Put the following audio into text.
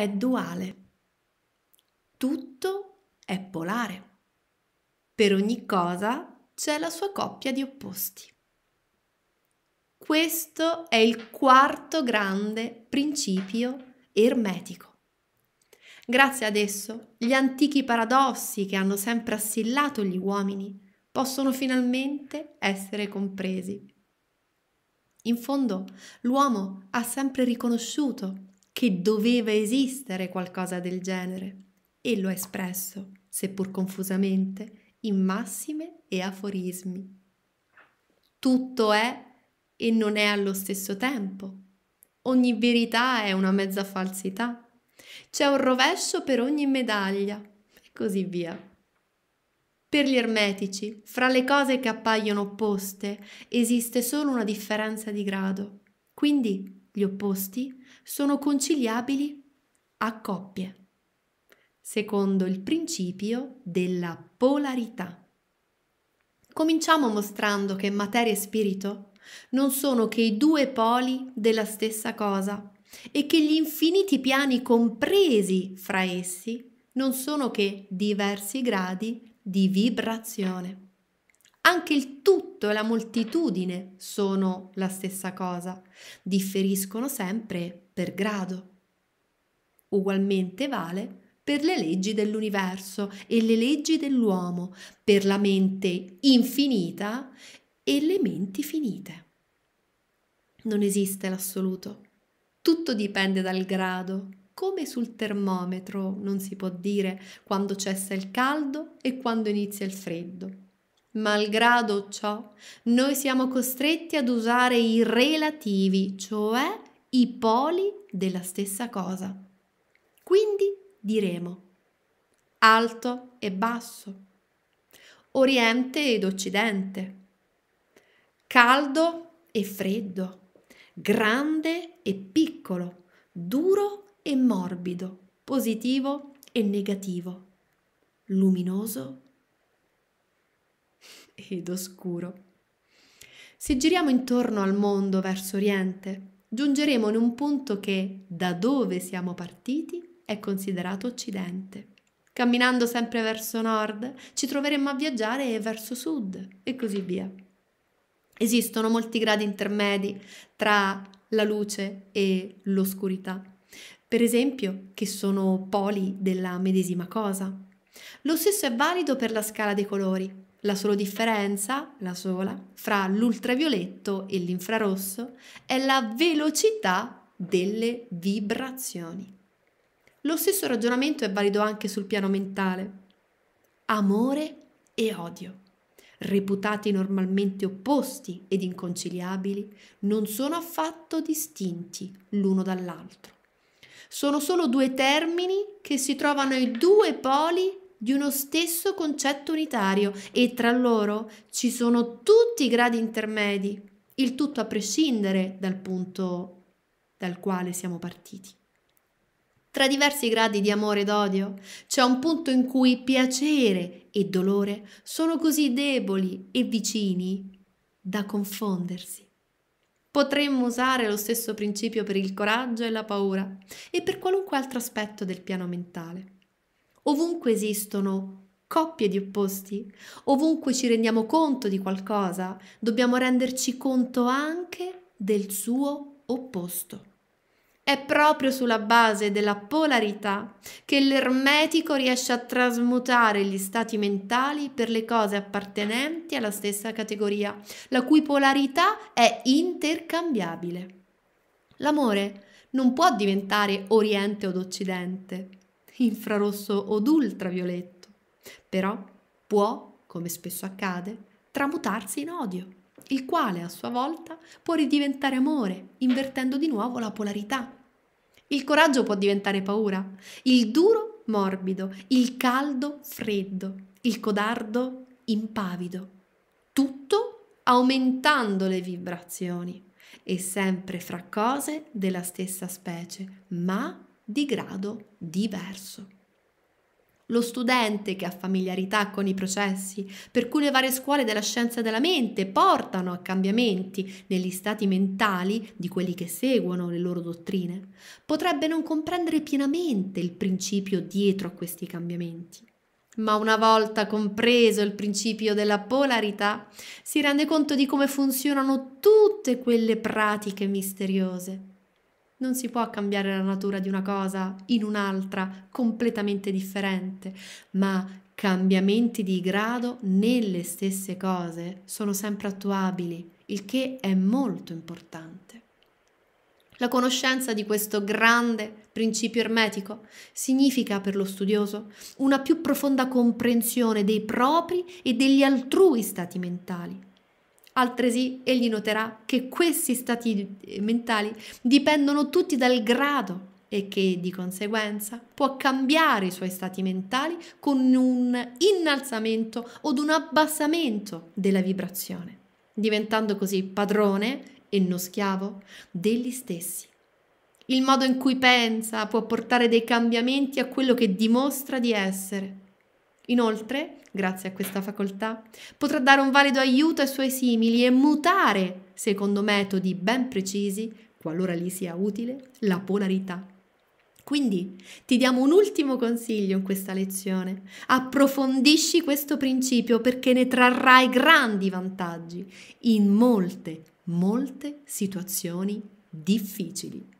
è duale. Tutto è polare. Per ogni cosa c'è la sua coppia di opposti. Questo è il quarto grande principio ermetico. Grazie ad esso, gli antichi paradossi che hanno sempre assillato gli uomini possono finalmente essere compresi. In fondo, l'uomo ha sempre riconosciuto che doveva esistere qualcosa del genere e lo ha espresso, seppur confusamente, in massime e aforismi. Tutto è e non è allo stesso tempo. Ogni verità è una mezza falsità. C'è un rovescio per ogni medaglia e così via. Per gli ermetici, fra le cose che appaiono opposte, esiste solo una differenza di grado. Quindi gli opposti, sono conciliabili a coppie, secondo il principio della polarità. Cominciamo mostrando che materia e spirito non sono che i due poli della stessa cosa e che gli infiniti piani compresi fra essi non sono che diversi gradi di vibrazione. Anche il tutto e la moltitudine sono la stessa cosa, differiscono sempre per grado. Ugualmente vale per le leggi dell'universo e le leggi dell'uomo, per la mente infinita e le menti finite. Non esiste l'assoluto. Tutto dipende dal grado, come sul termometro non si può dire quando cessa il caldo e quando inizia il freddo. Malgrado ciò, noi siamo costretti ad usare i relativi, cioè i poli della stessa cosa. Quindi diremo alto e basso, oriente ed occidente, caldo e freddo, grande e piccolo, duro e morbido, positivo e negativo, luminoso e ed oscuro. Se giriamo intorno al mondo verso Oriente, giungeremo in un punto che, da dove siamo partiti, è considerato Occidente. Camminando sempre verso nord, ci troveremo a viaggiare verso sud e così via. Esistono molti gradi intermedi tra la luce e l'oscurità, per esempio, che sono poli della medesima cosa. Lo stesso è valido per la scala dei colori. La sola differenza, la sola, fra l'ultravioletto e l'infrarosso è la velocità delle vibrazioni. Lo stesso ragionamento è valido anche sul piano mentale. Amore e odio, reputati normalmente opposti ed inconciliabili, non sono affatto distinti l'uno dall'altro. Sono solo due termini che si trovano ai due poli di uno stesso concetto unitario e tra loro ci sono tutti i gradi intermedi, il tutto a prescindere dal punto dal quale siamo partiti. Tra diversi gradi di amore ed odio c'è un punto in cui piacere e dolore sono così deboli e vicini da confondersi. Potremmo usare lo stesso principio per il coraggio e la paura e per qualunque altro aspetto del piano mentale. Ovunque esistono coppie di opposti, ovunque ci rendiamo conto di qualcosa, dobbiamo renderci conto anche del suo opposto. È proprio sulla base della polarità che l'ermetico riesce a trasmutare gli stati mentali per le cose appartenenti alla stessa categoria, la cui polarità è intercambiabile. L'amore non può diventare oriente o occidente, infrarosso o ultravioletto, però può, come spesso accade, tramutarsi in odio, il quale a sua volta può ridiventare amore, invertendo di nuovo la polarità. Il coraggio può diventare paura, il duro morbido, il caldo freddo, il codardo impavido. Tutto aumentando le vibrazioni e sempre fra cose della stessa specie, ma di grado diverso. Lo studente che ha familiarità con i processi per cui le varie scuole della scienza della mente portano a cambiamenti negli stati mentali di quelli che seguono le loro dottrine, potrebbe non comprendere pienamente il principio dietro a questi cambiamenti. Ma una volta compreso il principio della polarità, si rende conto di come funzionano tutte quelle pratiche misteriose non si può cambiare la natura di una cosa in un'altra completamente differente, ma cambiamenti di grado nelle stesse cose sono sempre attuabili, il che è molto importante. La conoscenza di questo grande principio ermetico significa per lo studioso una più profonda comprensione dei propri e degli altrui stati mentali, Altresì egli noterà che questi stati eh, mentali dipendono tutti dal grado e che di conseguenza può cambiare i suoi stati mentali con un innalzamento o un abbassamento della vibrazione, diventando così padrone e non schiavo degli stessi. Il modo in cui pensa può portare dei cambiamenti a quello che dimostra di essere Inoltre, grazie a questa facoltà, potrà dare un valido aiuto ai suoi simili e mutare, secondo metodi ben precisi, qualora gli sia utile, la polarità. Quindi ti diamo un ultimo consiglio in questa lezione. Approfondisci questo principio perché ne trarrai grandi vantaggi in molte, molte situazioni difficili.